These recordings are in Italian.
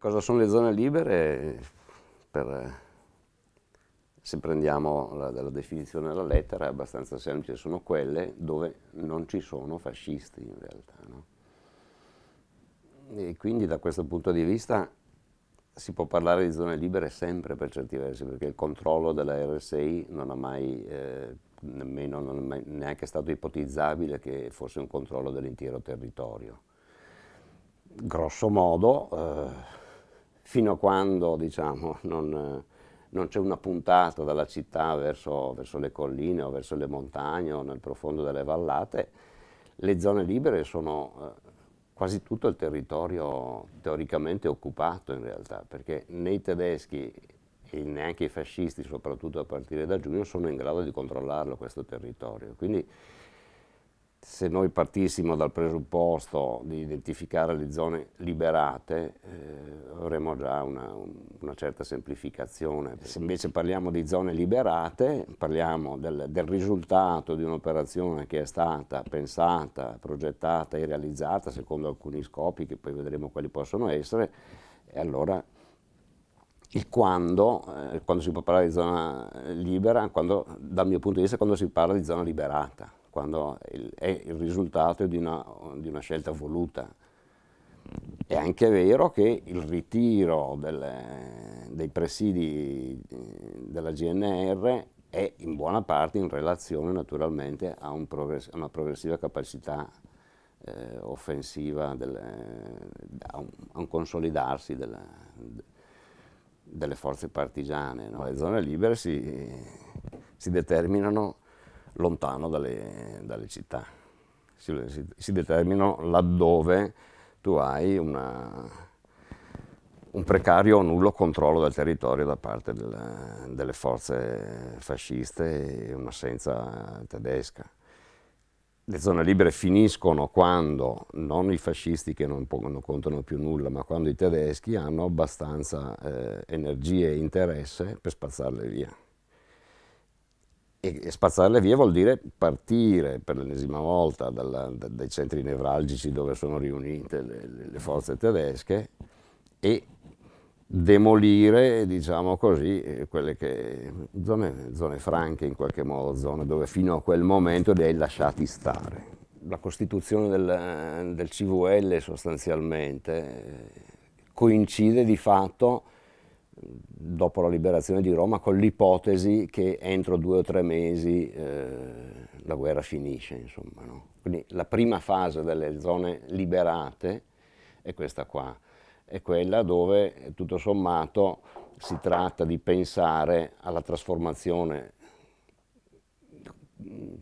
Cosa sono le zone libere? Per, se prendiamo la, la definizione della lettera è abbastanza semplice, sono quelle dove non ci sono fascisti in realtà. No? E quindi da questo punto di vista si può parlare di zone libere sempre per certi versi, perché il controllo della RSI non ha mai, eh, nemmeno, non è mai neanche stato ipotizzabile che fosse un controllo dell'intero territorio. Grosso modo... Eh, fino a quando diciamo, non, non c'è una puntata dalla città verso, verso, le colline o verso le montagne o nel profondo delle vallate, le zone libere sono eh, quasi tutto il territorio teoricamente occupato in realtà, perché né i tedeschi e neanche i fascisti, soprattutto a partire da giugno, sono in grado di controllarlo questo territorio. Quindi se noi partissimo dal presupposto di identificare le zone liberate eh, avremo già una, una, certa semplificazione. Eh se invece parliamo di zone liberate, parliamo del, del risultato di un'operazione che è stata pensata, progettata e realizzata secondo alcuni scopi che poi vedremo quali possono essere e allora il quando, eh, quando si può parlare di zona libera, quando, dal mio punto di vista quando si parla di zona liberata quando è il risultato di una, di una scelta voluta. È anche vero che il ritiro delle, dei presidi eh, della GNR è in buona parte in relazione naturalmente a, un progress una progressiva capacità eh, offensiva, delle, a, un, a, un, consolidarsi delle, delle forze partigiane. No? Le zone libere si, si determinano lontano dalle, dalle città. Si, si, si, determinano laddove tu hai una, un precario o nullo controllo del territorio da parte del, delle forze fasciste e un'assenza tedesca. Le zone libere finiscono quando non i fascisti che non, non contano più nulla, ma quando i tedeschi hanno abbastanza eh, energie e interesse per spazzarle via. E, e spazzarle via vuol dire partire per l'ennesima volta dalla, da, dai centri nevralgici dove sono riunite le, le forze tedesche e demolire, diciamo così, eh, quelle che, zone, zone, franche in qualche modo, zone dove fino a quel momento li hai lasciati stare. La costituzione del, del CVL sostanzialmente eh, coincide di fatto dopo la liberazione di Roma con l'ipotesi che entro due o tre mesi eh, la guerra finisce. Insomma, no? Quindi la prima fase delle zone liberate è questa qua, è quella dove tutto sommato si tratta di pensare alla trasformazione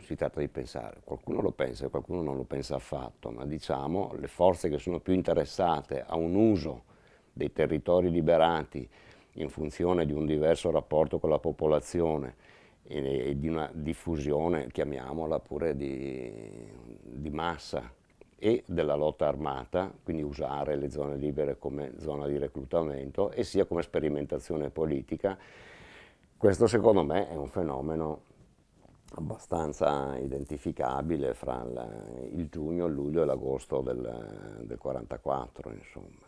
si tratta di pensare, qualcuno lo pensa e qualcuno non lo pensa affatto, ma diciamo le forze che sono più interessate a un uso dei territori liberati in funzione di un diverso rapporto con la popolazione e, di una diffusione, chiamiamola pure di, di massa, e della lotta armata, quindi usare le zone libere come zona di reclutamento e sia come sperimentazione politica. Questo secondo me è un fenomeno abbastanza identificabile fra il, giugno, il luglio e l'agosto del, del 44, insomma.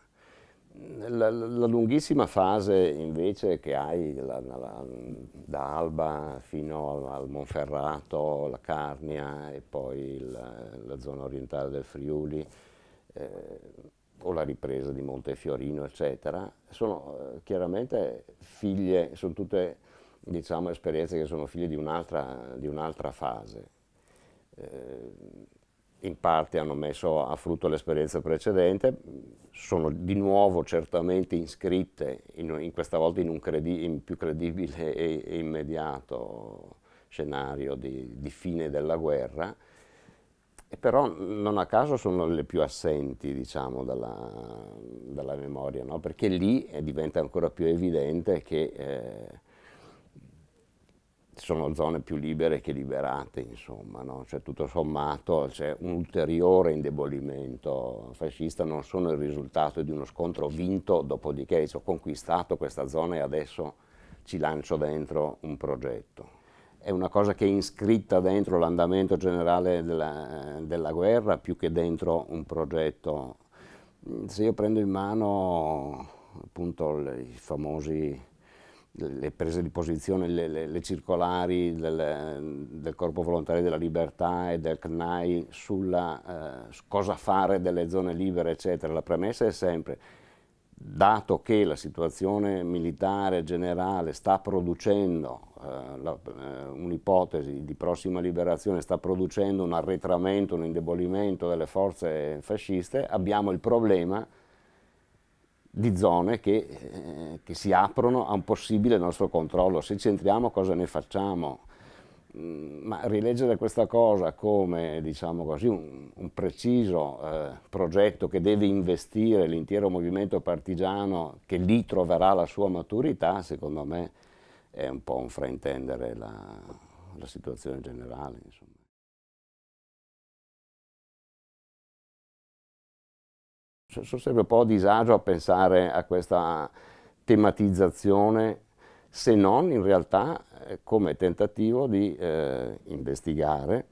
La, la, lunghissima fase invece che hai la, la, da Alba fino al, al, Monferrato, la Carnia e poi la, zona orientale del Friuli eh, o la ripresa di Montefiorino eccetera, sono eh, chiaramente figlie, sono tutte diciamo, esperienze che sono figlie di un'altra un fase. Eh, in parte hanno messo a frutto l'esperienza precedente, sono di nuovo certamente iscritte, in, in questa volta in un credi, in più credibile e, e immediato scenario di, di, fine della guerra, e però non a caso sono le più assenti diciamo, dalla, dalla memoria, no? perché lì eh, diventa ancora più evidente che eh, sono zone più libere che liberate, insomma, no? cioè, tutto sommato c'è un ulteriore indebolimento fascista, non sono il risultato di uno scontro vinto, dopodiché ho conquistato questa zona e adesso ci lancio dentro un progetto. È una cosa che è iscritta dentro l'andamento generale della, della guerra più che dentro un progetto. Se io prendo in mano appunto i famosi le prese di posizione, le, le, le circolari del, del, Corpo Volontario della Libertà e del CNAI sulla eh, cosa fare delle zone libere, eccetera. La premessa è sempre, dato che la situazione militare generale sta producendo eh, eh un'ipotesi di prossima liberazione, sta producendo un arretramento, un indebolimento delle forze fasciste, abbiamo il problema di zone che, eh, che, si aprono a un possibile nostro controllo. Se ci entriamo cosa ne facciamo? Mm, ma rileggere questa cosa come diciamo così, un, un, preciso eh, progetto che deve investire l'intero movimento partigiano, che lì troverà la sua maturità, secondo me è un po' un fraintendere la, la situazione generale. Insomma. sono sempre un po' a disagio a pensare a questa tematizzazione, se non in realtà eh, come tentativo di eh, investigare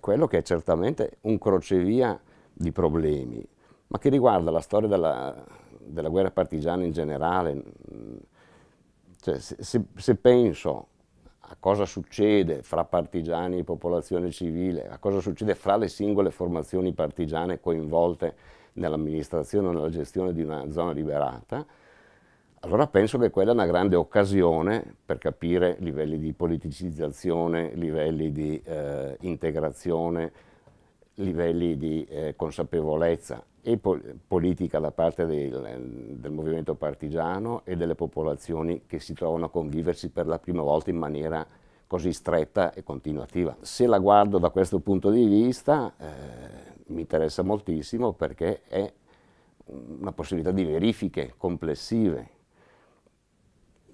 quello che è certamente un crocevia di problemi, ma che riguarda la storia della, della guerra partigiana in generale. Cioè, se, se penso a cosa succede fra partigiani e popolazione civile, a cosa succede fra le singole formazioni partigiane coinvolte nell'amministrazione o nella gestione di una zona liberata, allora penso che quella è una grande occasione per capire livelli di politicizzazione, livelli di eh, integrazione, livelli di eh, consapevolezza e pol politica da parte del, del, movimento partigiano e delle popolazioni che si trovano a conviversi per la prima volta in maniera così stretta e continuativa. Se la guardo da questo punto di vista eh, mi interessa moltissimo perché è una possibilità di verifiche complessive.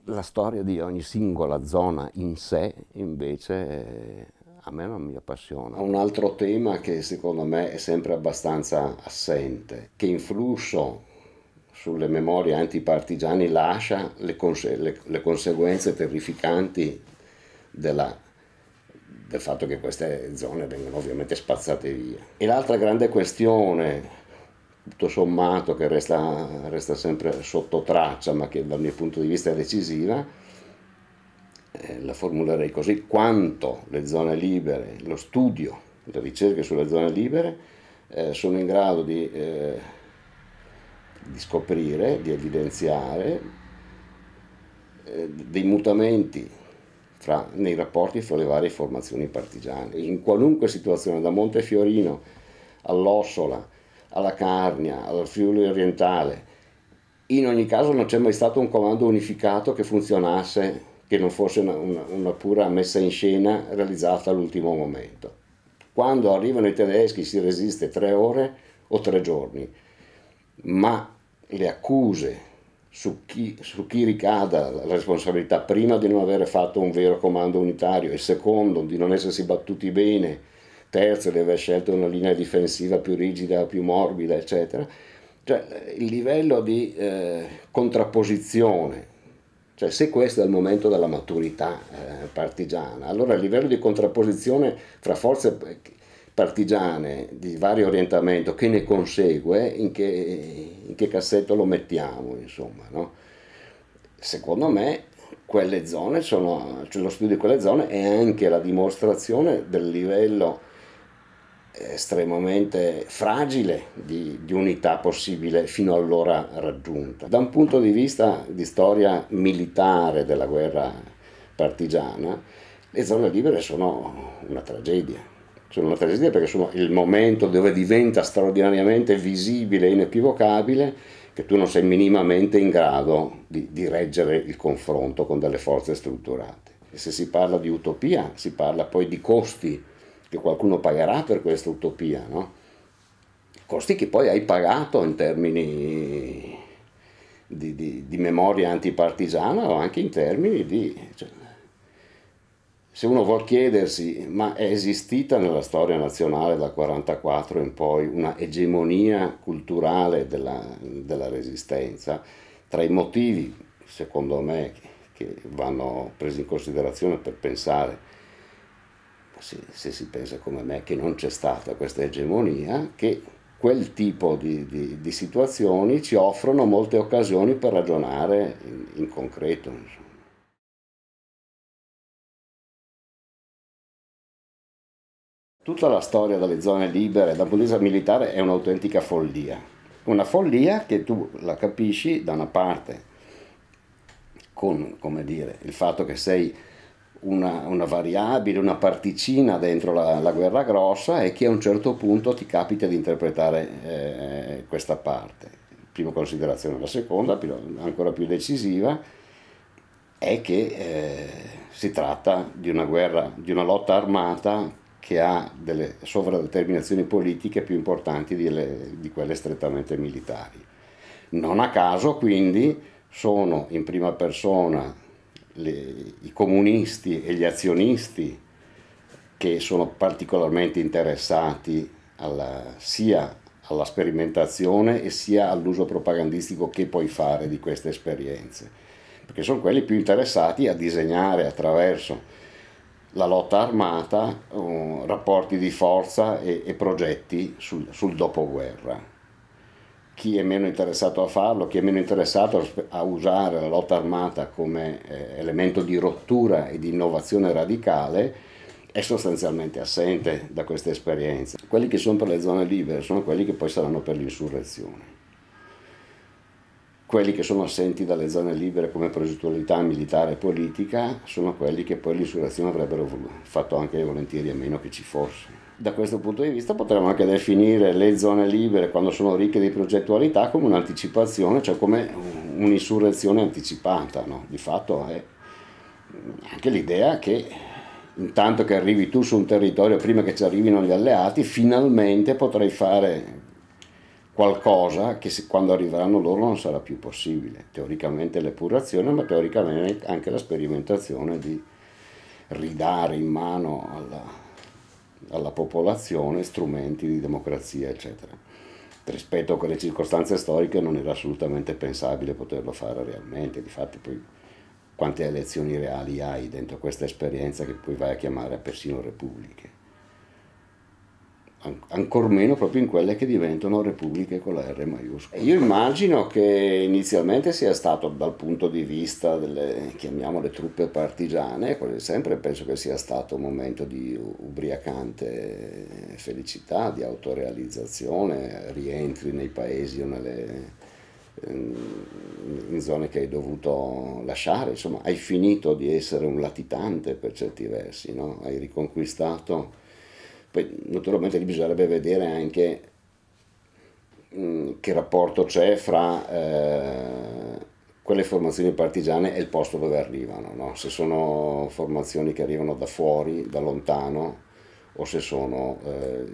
La storia di ogni singola zona in sé invece eh, a me non mi appassiona. Un altro tema che secondo me è sempre abbastanza assente, che influsso sulle memorie antipartigiane lascia le, cons le, le conseguenze terrificanti della, del fatto che queste zone vengono ovviamente spazzate via. E l'altra grande questione, tutto sommato, che resta, resta sempre sotto traccia, ma che dal mio punto di vista è decisiva, eh, la formulerei così, quanto le zone libere, lo studio, le ricerche sulle zone libere eh, sono in grado di, eh, di scoprire, di evidenziare eh, dei mutamenti tra, nei rapporti fra le varie formazioni partigiane. In qualunque situazione, da Montefiorino all'Ossola, alla Carnia, al Friuli orientale, in ogni caso non c'è mai stato un comando unificato che funzionasse, che non fosse una, una, una pura messa in scena realizzata all'ultimo momento. Quando arrivano i tedeschi si resiste tre ore o tre giorni, ma le accuse su chi, su chi, ricada la responsabilità, prima di non aver fatto un vero comando unitario e secondo di non essersi battuti bene, terzo di aver scelto una linea difensiva più rigida, più morbida, eccetera. Cioè, il livello di eh, contrapposizione, cioè se questo è il momento della maturità eh, partigiana, allora il livello di contrapposizione fra forze eh, partigiane di vario orientamento che ne consegue, in che, in che cassetto lo mettiamo, insomma, no? Secondo me quelle zone sono, cioè lo studio di quelle zone è anche la dimostrazione del livello estremamente fragile di, di, unità possibile fino allora raggiunta. Da un punto di vista di storia militare della guerra partigiana, le zone libere sono una tragedia sono una tragedia perché sono il momento dove diventa straordinariamente visibile e inequivocabile che tu non sei minimamente in grado di, di reggere il confronto con delle forze strutturate. E se si parla di utopia, si parla poi di costi che qualcuno pagherà per questa utopia, no? costi che poi hai pagato in termini di, di, di memoria antipartigiana o anche in termini di... Cioè, se uno vuol chiedersi, ma è esistita nella storia nazionale dal 1944 in poi una egemonia culturale della, della, resistenza, tra i motivi, secondo me, che vanno presi in considerazione per pensare, se, se si pensa come me, che non c'è stata questa egemonia, che quel tipo di, di, di situazioni ci offrono molte occasioni per ragionare in, in concreto. Insomma. Tutta la storia delle zone libere dal punto di vista militare è un'autentica follia. Una follia che tu la capisci da una parte con, come dire, il fatto che sei una, una variabile, una particina dentro la, la, guerra grossa e che a un certo punto ti capita di interpretare eh, questa parte. Prima considerazione, la seconda, ancora più decisiva, è che eh, si tratta di una guerra, di una lotta armata che ha delle sovradeterminazioni politiche più importanti di, le, di quelle strettamente militari. Non a caso quindi sono in prima persona le, i comunisti e gli azionisti che sono particolarmente interessati alla, sia alla sperimentazione e sia all'uso propagandistico che puoi fare di queste esperienze, perché sono quelli più interessati a disegnare attraverso la lotta armata, uh, rapporti di forza e, e progetti sul, sul, dopoguerra. Chi è meno interessato a farlo, chi è meno interessato a usare la lotta armata come eh, elemento di rottura e di innovazione radicale, è sostanzialmente assente da questa esperienza. Quelli che sono per le zone libere sono quelli che poi saranno per l'insurrezione. Quelli che sono assenti dalle zone libere come progettualità militare e politica sono quelli che poi l'insurrezione avrebbero fatto anche volentieri a meno che ci fosse. Da questo punto di vista potremmo anche definire le zone libere quando sono ricche di progettualità come un'anticipazione, cioè come un'insurrezione anticipata. No? Di fatto è anche l'idea che intanto che arrivi tu su un territorio prima che ci arrivino gli alleati, finalmente potrai fare qualcosa che se, quando arriveranno loro non sarà più possibile. Teoricamente l'epurazione, ma teoricamente anche la sperimentazione di ridare in mano alla, alla popolazione strumenti di democrazia, eccetera. Rispetto a quelle circostanze storiche non era assolutamente pensabile poterlo fare realmente, difatti poi quante elezioni reali hai dentro questa esperienza che poi vai a chiamare persino repubbliche ancor meno proprio in quelle che diventano repubbliche con la R maiuscola. Io immagino che inizialmente sia stato dal punto di vista delle, chiamiamole, truppe partigiane, come sempre penso che sia stato un momento di ubriacante felicità, di autorealizzazione, rientri nei paesi o nelle ehm, in zone che hai dovuto lasciare, insomma hai finito di essere un latitante per certi versi, no? hai riconquistato poi naturalmente lì bisognerebbe vedere anche mh, mm, che rapporto c'è fra eh, quelle formazioni partigiane e il posto dove arrivano, no? se sono formazioni che arrivano da fuori, da lontano, o se sono eh,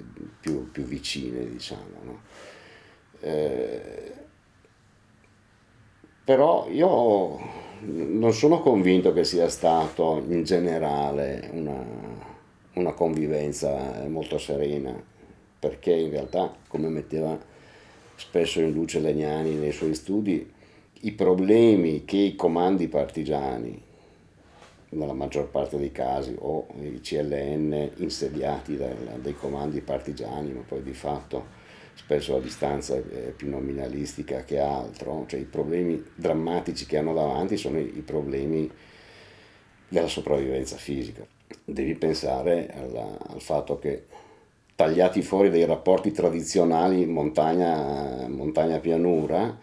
più, più, vicine, diciamo. No? Eh, però io non sono convinto che sia stato in generale una, una convivenza eh, molto serena, perché in realtà, come metteva spesso in luce Legnani nei suoi studi, i problemi che i comandi partigiani, nella maggior parte dei casi, o i CLN insediati dal, dai comandi partigiani, ma poi di fatto spesso a distanza eh, più nominalistica che altro, cioè i problemi drammatici che hanno davanti sono i problemi della sopravvivenza fisica devi pensare alla, al fatto che tagliati fuori dai rapporti tradizionali montagna, montagna pianura,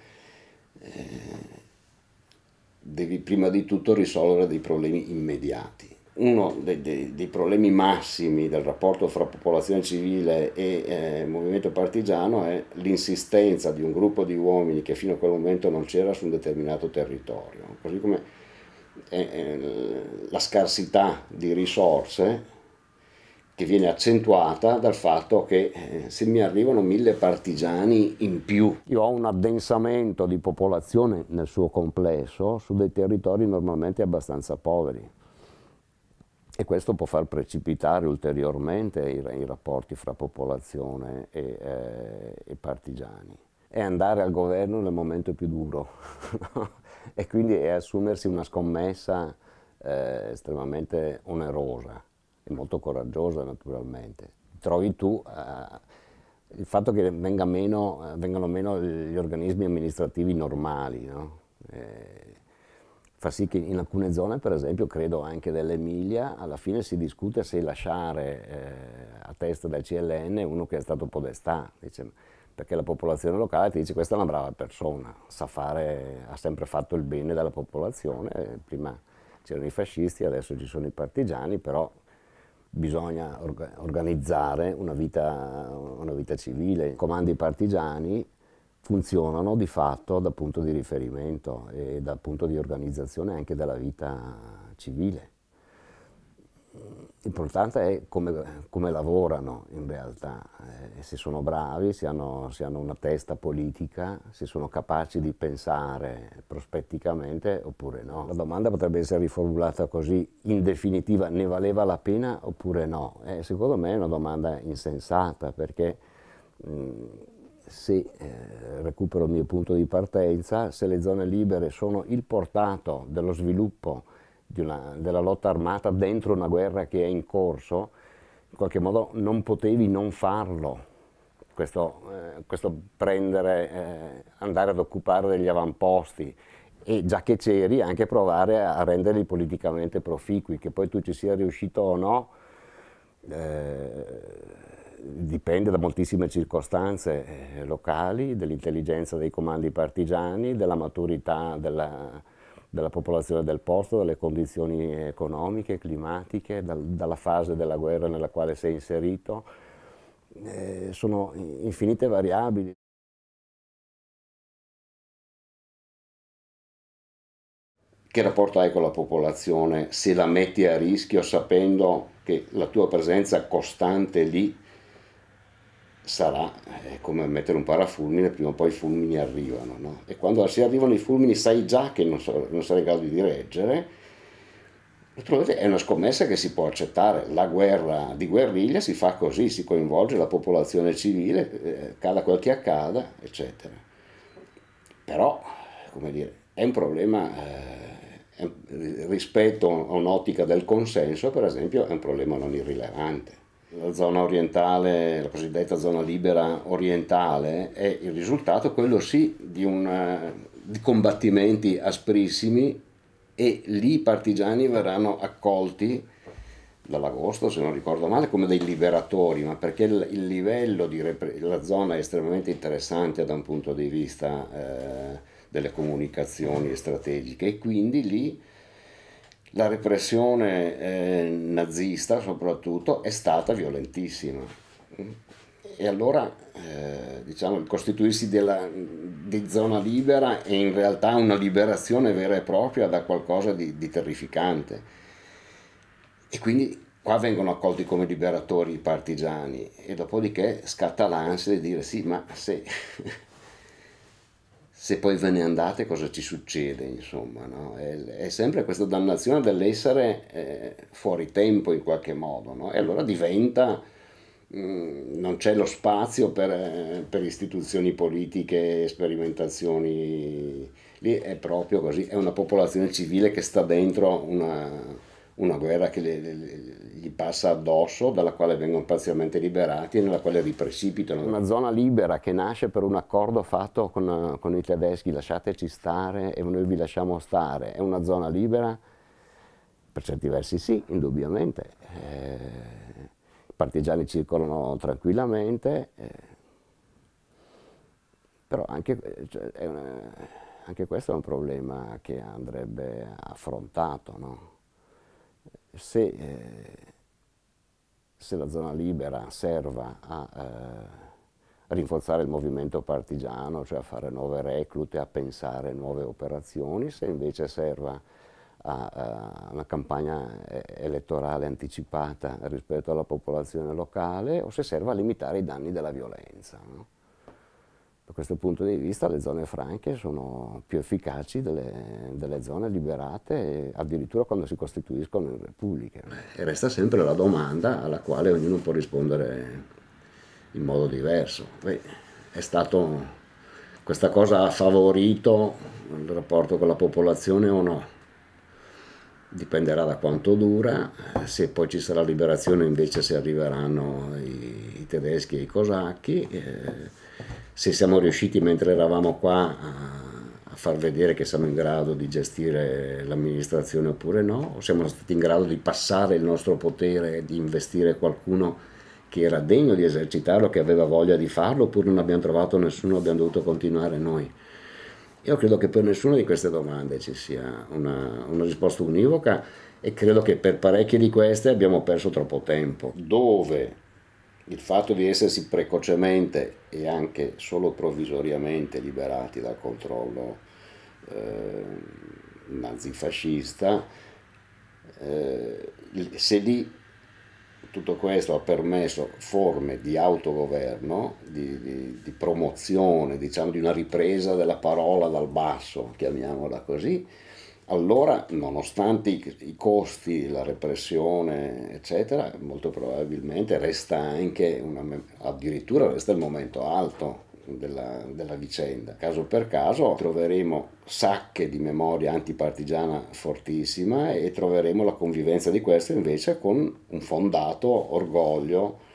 eh, devi prima di tutto risolvere dei problemi immediati. Uno dei, dei, dei problemi massimi del rapporto fra popolazione civile e eh, movimento partigiano è l'insistenza di un gruppo di uomini che fino a quel momento non c'era su un determinato territorio, così come la scarsità di risorse che viene accentuata dal fatto che eh, se mi arrivano mille partigiani in più. Io ho un addensamento di popolazione nel suo complesso su dei territori normalmente abbastanza poveri e questo può far precipitare ulteriormente i, i rapporti fra popolazione e, eh, e partigiani. E andare al governo nel momento più duro. e quindi è assumersi una scommessa eh, estremamente onerosa e molto coraggiosa naturalmente. Trovi tu eh, il fatto che venga meno, eh, vengano meno gli organismi amministrativi normali, no? Eh, fa sì che in alcune zone, per esempio, credo anche dell'Emilia, alla fine si discute se lasciare eh, a testa del CLN uno che è stato podestà. Dice, perché la popolazione locale ti dice questa è una brava persona, sa fare, ha sempre fatto il bene della popolazione, prima c'erano i fascisti, adesso ci sono i partigiani, però bisogna organizzare una vita, una vita civile. I comandi partigiani funzionano di fatto da punto di riferimento e da punto di organizzazione anche della vita civile. L'importante è come, come, lavorano in realtà, eh, se sono bravi, se hanno, se hanno, una testa politica, se sono capaci di pensare prospetticamente oppure no. La domanda potrebbe essere riformulata così, in definitiva, ne valeva la pena oppure no? Eh, secondo me è una domanda insensata perché mh, mm, se eh, recupero il mio punto di partenza, se le zone libere sono il portato dello sviluppo una, della lotta armata dentro una guerra che è in corso, in qualche modo non potevi non farlo. Questo, eh, questo prendere, eh, andare ad occupare degli avamposti e già che c'eri anche provare a renderli politicamente proficui, che poi tu ci sia riuscito o no, eh, dipende da moltissime circostanze eh, locali, dell'intelligenza dei comandi partigiani, della maturità della, della popolazione del posto, dalle condizioni economiche, climatiche, dal, dalla fase della guerra nella quale sei inserito. Eh, sono infinite variabili. Che rapporto hai con la popolazione se la metti a rischio sapendo che la tua presenza costante lì sarà è eh, come mettere un parafulmine, prima o poi i fulmini arrivano, no? E quando si arrivano i fulmini sai già che non, so, non sarai in grado di reggere, Naturalmente è una scommessa che si può accettare, la guerra di guerriglia si fa così, si coinvolge la popolazione civile, eh, cada quel che accada, eccetera. Però, come dire, è un problema eh, eh, rispetto a un'ottica del consenso, per esempio, è un problema non irrilevante la zona orientale, la cosiddetta zona libera orientale, è il risultato, quello sì, di, una, eh, di combattimenti asprissimi e lì i partigiani verranno accolti dall'agosto, se non ricordo male, come dei liberatori, ma perché il, il livello di repre- la zona è estremamente interessante da un punto di vista eh, delle comunicazioni strategiche e quindi lì la repressione eh, nazista soprattutto è stata violentissima e allora eh, diciamo, il costituirsi della, di zona libera è in realtà una liberazione vera e propria da qualcosa di, di terrificante e quindi qua vengono accolti come liberatori i partigiani e dopodiché scatta l'ansia di dire sì ma se se poi ve ne andate cosa ci succede, insomma, no? è, è, sempre questa dannazione dell'essere eh, fuori tempo in qualche modo, no? E allora diventa, mh, mm, non c'è lo spazio per, eh, per, istituzioni politiche, sperimentazioni, lì è proprio così, è una popolazione civile che sta dentro una, una guerra che le, le, le gli passa addosso, dalla quale vengono parzialmente liberati e nella quale riprecipitano. Una zona libera che nasce per un accordo fatto con, con i tedeschi, lasciateci stare e noi vi lasciamo stare. È una zona libera? Per certi versi sì, indubbiamente. Eh, I partigiani circolano tranquillamente, eh, però anche, eh, cioè, una, anche questo è un problema che andrebbe affrontato. No? se, eh, se la zona libera serva a eh, rinforzare il movimento partigiano, cioè a fare nuove reclute, a pensare nuove operazioni, se invece serva a, a una campagna eh, elettorale anticipata rispetto alla popolazione locale o se serva a limitare i danni della violenza. No? Da questo punto di vista le zone franche sono più efficaci delle, delle zone liberate, addirittura quando si costituiscono in repubbliche. E resta sempre la domanda alla quale ognuno può rispondere in modo diverso. Beh, stato, questa cosa ha favorito il rapporto con la popolazione o no? Dipenderà da quanto dura, se poi ci sarà liberazione invece se arriveranno i, i tedeschi e i cosacchi. Eh, se siamo riusciti mentre eravamo qua a far vedere che siamo in grado di gestire l'amministrazione oppure no, o siamo stati in grado di passare il nostro potere e di investire qualcuno che era degno di esercitarlo, che aveva voglia di farlo, oppure non abbiamo trovato nessuno, abbiamo dovuto continuare noi. Io credo che per nessuna di queste domande ci sia una, una risposta univoca e credo che per parecchie di queste abbiamo perso troppo tempo. Dove il fatto di essersi precocemente e anche solo provvisoriamente liberati dal controllo eh, nazifascista, eh, se lì tutto questo ha permesso forme di autogoverno, di, di, di promozione, diciamo di una ripresa della parola dal basso, chiamiamola così, allora, nonostante i, i costi, la repressione, eccetera, molto probabilmente resta anche una, addirittura resta il momento alto della, della, vicenda. Caso per caso troveremo sacche di memoria antipartigiana fortissima e troveremo la convivenza di queste invece con un fondato orgoglio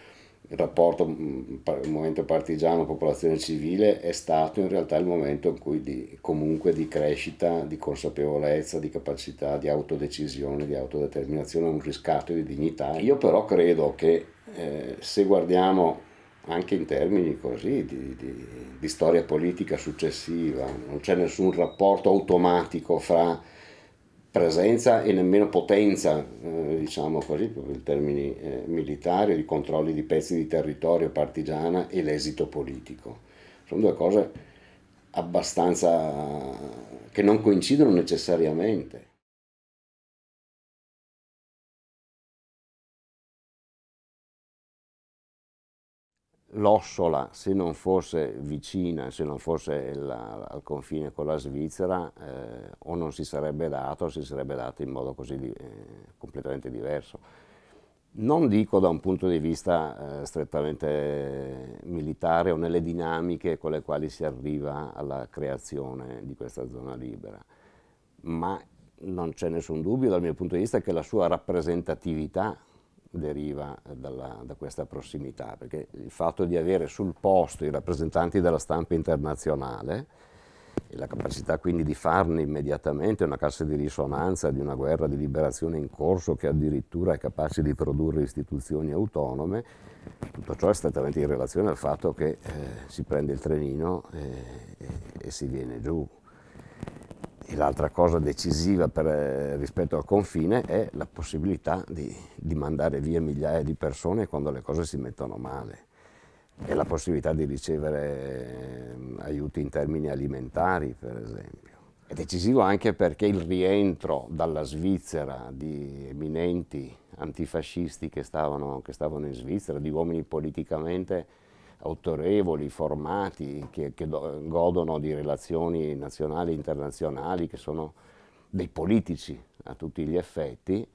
il rapporto mm, il momento partigiano popolazione civile è stato in realtà il momento in cui di, comunque di crescita di consapevolezza di capacità di autodecisione di autodeterminazione un riscatto di dignità io però credo che eh, se guardiamo anche in termini così di, di, di storia politica successiva non c'è nessun rapporto automatico fra presenza e nemmeno potenza, eh, diciamo così, proprio in termini eh, militari, di controlli di pezzi di territorio partigiana e l'esito politico. Sono due cose abbastanza che non coincidono necessariamente. l'Ossola, se non fosse vicina, se non fosse la, al confine con la Svizzera, eh, o non si sarebbe dato, o si sarebbe dato in modo così eh, completamente diverso. Non dico da un punto di vista eh, strettamente militare o nelle dinamiche con le quali si arriva alla creazione di questa zona libera, ma non c'è nessun dubbio dal mio punto di vista che la sua rappresentatività deriva eh, dalla, da questa prossimità, perché il fatto di avere sul posto i rappresentanti della stampa internazionale e la capacità quindi di farne immediatamente una cassa di risonanza di una guerra di liberazione in corso che addirittura è capace di produrre istituzioni autonome, tutto ciò è strettamente in relazione al fatto che eh, si prende il trenino e, eh, e, e si viene giù. E l'altra cosa decisiva per, eh, rispetto al confine è la possibilità di, di, mandare via migliaia di persone quando le cose si mettono male e la possibilità di ricevere ehm, aiuti in termini alimentari, per esempio. È decisivo anche perché il rientro dalla Svizzera di eminenti antifascisti che stavano, che stavano in Svizzera, di uomini politicamente autorevoli, formati, che, che godono di relazioni nazionali e internazionali, che sono dei politici a tutti gli effetti,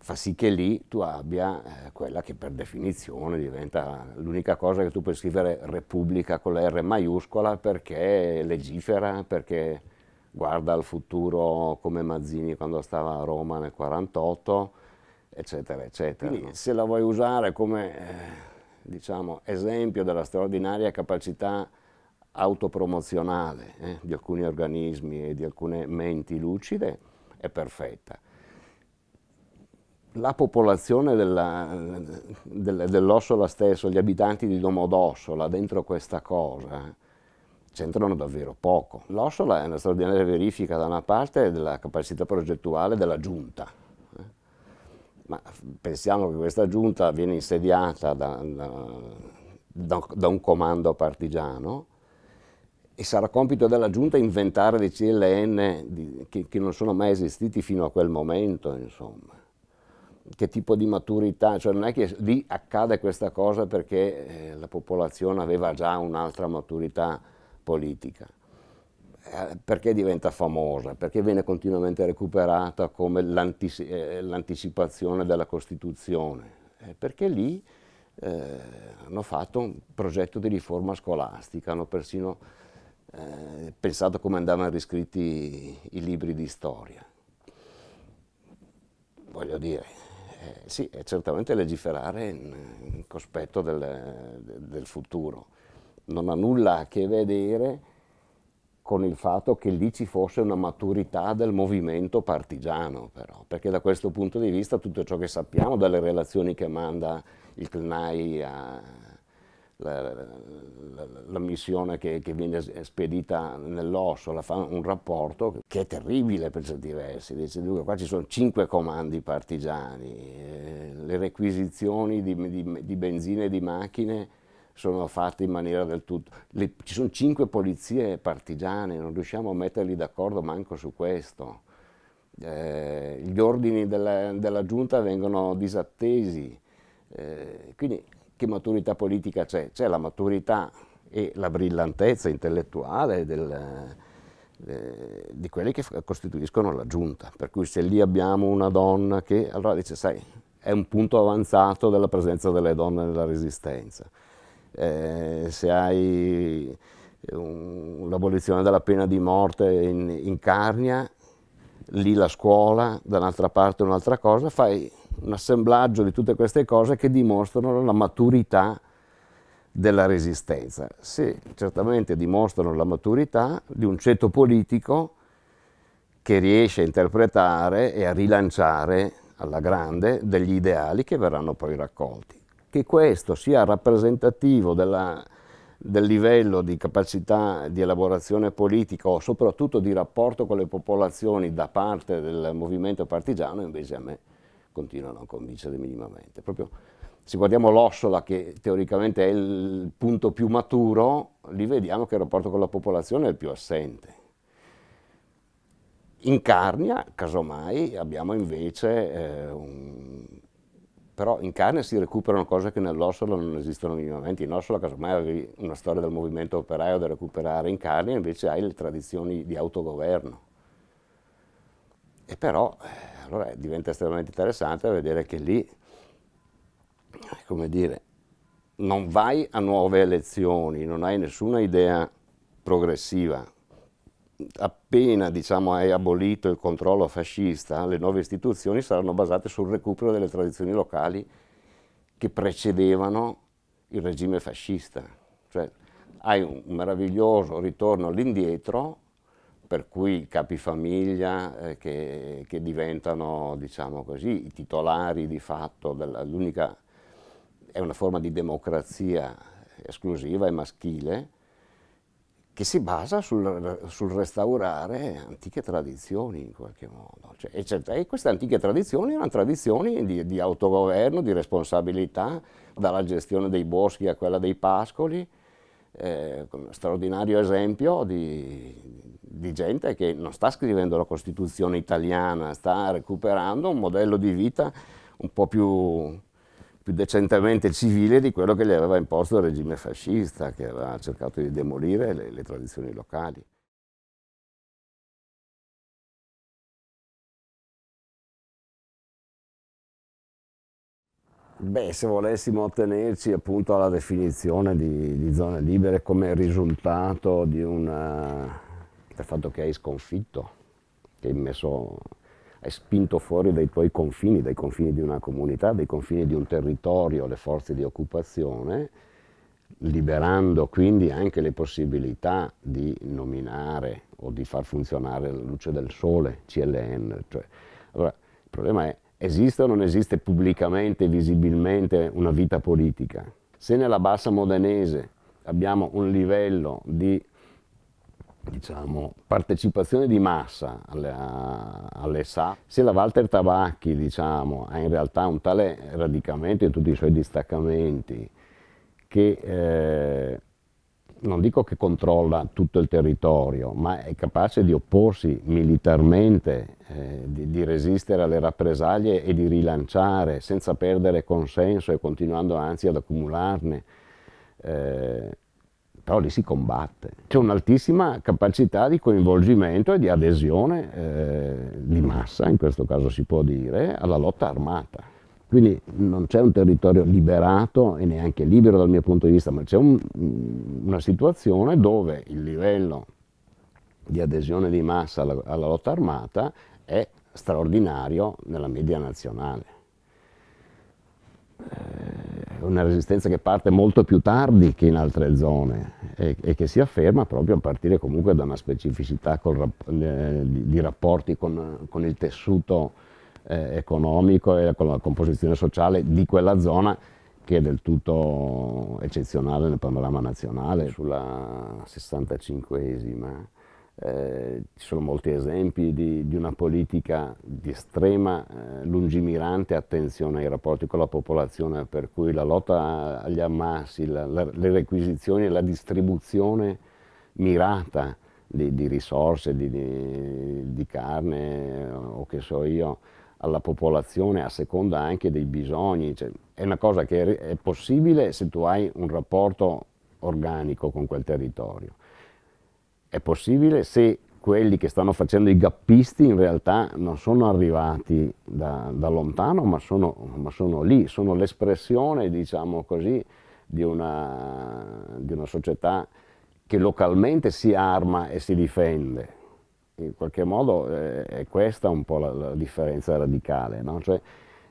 fa sì che lì tu abbia eh, quella che per definizione diventa l'unica cosa che tu puoi scrivere Repubblica con la R maiuscola perché legifera, perché guarda al futuro come Mazzini quando stava a Roma nel 48, eccetera, eccetera. Quindi se la vuoi usare come... Eh, diciamo, esempio della straordinaria capacità autopromozionale eh, di alcuni organismi e di alcune menti lucide è perfetta. La popolazione dell'Ossola dell stesso, gli abitanti di Domodossola, dentro questa cosa, eh, c'entrano davvero poco. L'Ossola è una straordinaria verifica da una parte della capacità progettuale della giunta, ma pensiamo che questa giunta viene insediata da, da, da un comando partigiano e sarà compito della giunta inventare dei CLN di, che, che, non sono mai esistiti fino a quel momento, insomma. Che tipo di maturità, cioè non è che lì accade questa cosa perché eh, la popolazione aveva già un'altra maturità politica. Eh, perché diventa famosa? Perché viene continuamente recuperata come eh, l'anticipazione della Costituzione? Eh, perché lì eh, hanno fatto un progetto di riforma scolastica, hanno persino eh, pensato come andavano riscritti i libri di storia. Voglio dire, eh, sì, è certamente legiferare in, in cospetto del, del futuro, non ha nulla a che vedere con il fatto che lì ci fosse una maturità del movimento partigiano, però, perché da questo punto di vista tutto ciò che sappiamo dalle relazioni che manda il CNAI a, la, la, la, missione che, che, viene spedita nell'osso, la fa un rapporto che è terribile per certi versi. Dice, dunque, qua ci sono cinque comandi partigiani, eh, le requisizioni di, di, di benzina e di macchine sono fatti in maniera del tutto. Le, ci sono cinque polizie partigiane, non riusciamo a metterli d'accordo manco su questo. Eh, gli ordini della, della, giunta vengono disattesi. Eh, quindi che maturità politica c'è? C'è la maturità e la brillantezza intellettuale del, eh, di quelli che costituiscono la giunta. Per cui se lì abbiamo una donna che allora dice, sai, è un punto avanzato della presenza delle donne nella resistenza eh, se hai l'abolizione della pena di morte in, in Carnia, lì la scuola, dall'altra parte un'altra cosa, fai un assemblaggio di tutte queste cose che dimostrano la maturità della resistenza. Sì, certamente dimostrano la maturità di un ceto politico che riesce a interpretare e a rilanciare alla grande degli ideali che verranno poi raccolti che questo sia rappresentativo della, del livello di capacità di elaborazione politica o soprattutto di rapporto con le popolazioni da parte del movimento partigiano invece a me continua a non convincere minimamente. Proprio se guardiamo l'Ossola che teoricamente è il punto più maturo, lì vediamo che il rapporto con la popolazione è il più assente. In Carnia, casomai, abbiamo invece eh, un però in carne si recuperano cose che nell'ossolo non esistono minimamente. In ossolo casomai avevi una storia del movimento operaio da recuperare, in carne invece hai le tradizioni di autogoverno. E però eh, allora diventa estremamente interessante vedere che lì, eh, come dire, non vai a nuove elezioni, non hai nessuna idea progressiva, appena diciamo, è abolito il controllo fascista, le nuove istituzioni saranno basate sul recupero delle tradizioni locali che precedevano il regime fascista. Cioè, hai un meraviglioso ritorno all'indietro, per cui capifamiglia eh, che, che, diventano diciamo così, i titolari di fatto dell'unica... è una forma di democrazia esclusiva e maschile, che si basa sul, sul, restaurare antiche tradizioni in qualche modo. Cioè, e, certo, e, queste antiche tradizioni erano tradizioni di, di, autogoverno, di responsabilità, dalla gestione dei boschi a quella dei pascoli, eh, straordinario esempio di, di gente che non sta scrivendo la Costituzione italiana, sta recuperando un modello di vita un po' più più decentemente civile di quello che gli aveva imposto il regime fascista, che aveva cercato di demolire le, le tradizioni locali. Beh, se volessimo attenerci appunto alla definizione di, di zone libere come risultato di una, eh, del fatto che hai sconfitto, che hai messo hai spinto fuori dai tuoi confini, dai confini di una comunità, dai confini di un territorio, le forze di occupazione, liberando quindi anche le possibilità di nominare o di far funzionare la luce del sole, CLN. Cioè, allora, il problema è, esiste o non esiste pubblicamente, visibilmente una vita politica? Se nella bassa modenese abbiamo un livello di diciamo, partecipazione di massa alle, alle SA, se la Walter Tabacchi diciamo, ha in realtà un tale radicamento in tutti i suoi distaccamenti che eh, non dico che controlla tutto il territorio, ma è capace di opporsi militarmente, eh, di, di, resistere alle rappresaglie e di rilanciare senza perdere consenso e continuando anzi ad accumularne. Eh, però lì si combatte. C'è un'altissima capacità di coinvolgimento e di adesione eh, di massa, in questo caso si può dire, alla lotta armata. Quindi non c'è un territorio liberato e neanche libero dal mio punto di vista, ma c'è un, mm, una situazione dove il livello di adesione di massa alla, alla lotta armata è straordinario nella media nazionale. Eh, una resistenza che parte molto più tardi che in altre zone e, e che si afferma proprio a partire comunque da una specificità col, eh, di rapporti con, con il tessuto eh, economico e con la composizione sociale di quella zona che è del tutto eccezionale nel panorama nazionale, sulla 65esima eh, ci sono molti esempi di, di una politica di estrema eh, lungimirante attenzione ai rapporti con la popolazione, per cui la lotta agli ammassi, la, la, le requisizioni e la distribuzione mirata di, di risorse, di, di, carne o che so io, alla popolazione a seconda anche dei bisogni. Cioè, è una cosa che è possibile se tu hai un rapporto organico con quel territorio è possibile se quelli che stanno facendo i gappisti in realtà non sono arrivati da, da lontano, ma sono, ma sono, lì, sono l'espressione, diciamo così, di una, di una società che localmente si arma e si difende in qualche modo eh, è questa un po' la, la differenza radicale, no? cioè,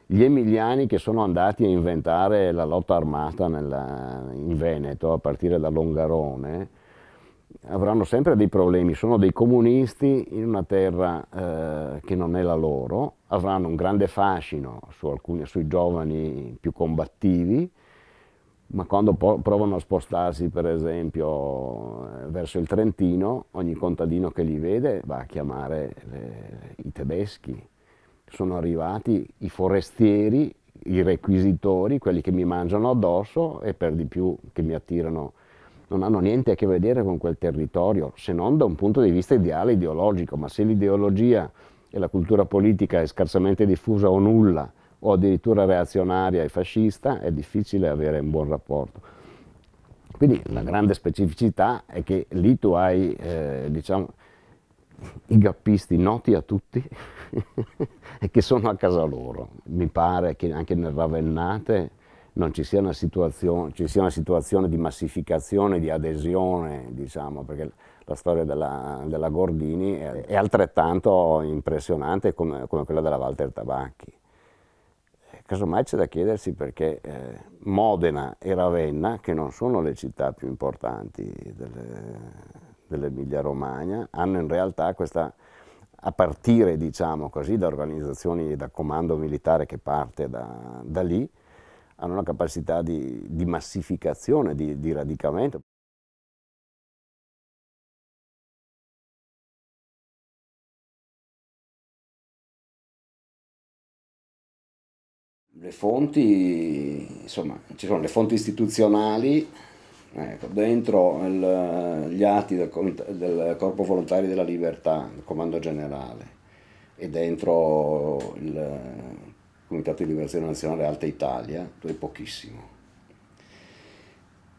gli emiliani che sono andati a inventare la lotta armata nella, in Veneto a partire da Longarone avranno sempre dei problemi, sono dei comunisti in una terra eh, che non è la loro, avranno un grande fascino su alcuni, sui giovani più combattivi, ma quando provano a spostarsi per esempio eh, verso il Trentino, ogni contadino che li vede va a chiamare le, eh, i tedeschi. Sono arrivati i forestieri, i requisitori, quelli che mi mangiano addosso e per di più che mi attirano non hanno niente a che vedere con quel territorio, se non da un punto di vista ideale ideologico, ma se l'ideologia e la cultura politica è scarsamente diffusa o nulla, o addirittura reazionaria e fascista, è difficile avere un buon rapporto. Quindi la grande specificità è che lì tu hai, eh, diciamo, i gappisti noti a tutti e che sono a casa loro. Mi pare che anche nel Ravennate non ci sia, ci sia una situazione, di massificazione, di adesione, diciamo, perché la storia della, della Gordini è, è, altrettanto impressionante come, come, quella della Walter Tabacchi. Eh, casomai c'è da chiedersi perché eh, Modena e Ravenna, che non sono le città più importanti dell'Emilia Romagna, hanno in realtà questa, a partire diciamo così, da organizzazioni, da comando militare che parte da, da lì, hanno una capacità di, di massificazione, di, di radicamento. Le fonti, insomma, ci sono le fonti istituzionali, ecco, dentro il, gli atti del, del, Corpo Volontario della Libertà, del Comando Generale, e dentro il Comitato di Liberazione Nazionale Alta Italia, tu hai pochissimo.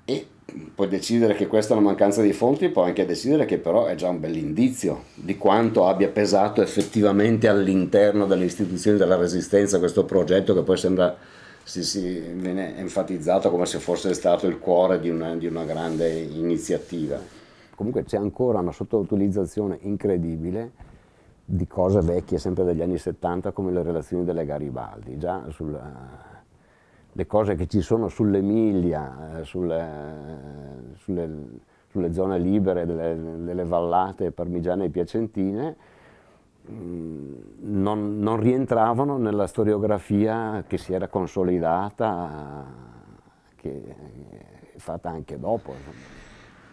E puoi decidere che questa è una mancanza di fonti, puoi anche decidere che però è già un bell'indizio di quanto abbia pesato effettivamente all'interno delle istituzioni della resistenza questo progetto che poi sembra si, si viene enfatizzato come se fosse stato il cuore di una, di una grande iniziativa. Comunque c'è ancora una sottoutilizzazione incredibile di cose vecchie, sempre degli anni 70, come le relazioni delle Garibaldi, già sul, eh, le cose che ci sono sull'Emilia, eh, sulle, eh, sulle, sulle, zone libere delle, delle vallate parmigiane e piacentine, mm, non, non, rientravano nella storiografia che si era consolidata, che è fatta anche dopo. Insomma.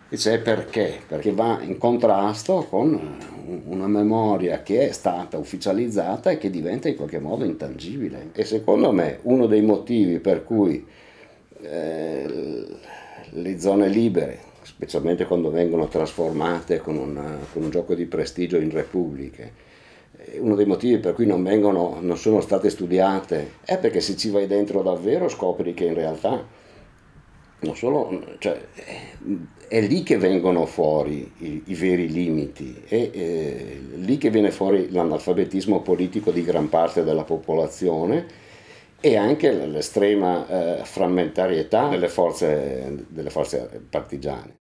Dice perché? Perché va in contrasto con eh, una memoria che è stata ufficializzata e che diventa in qualche modo intangibile. E secondo me uno dei motivi per cui eh, le zone libere, specialmente quando vengono trasformate con, una, con un gioco di prestigio in repubbliche, eh, uno dei motivi per cui non, vengono, non sono state studiate è perché se ci vai dentro davvero scopri che in realtà non solo, cioè, è lì che vengono fuori i, i veri limiti, è, è, eh, lì che viene fuori l'analfabetismo politico di gran parte della popolazione e anche l'estrema eh, frammentarietà delle forze, delle forze partigiane.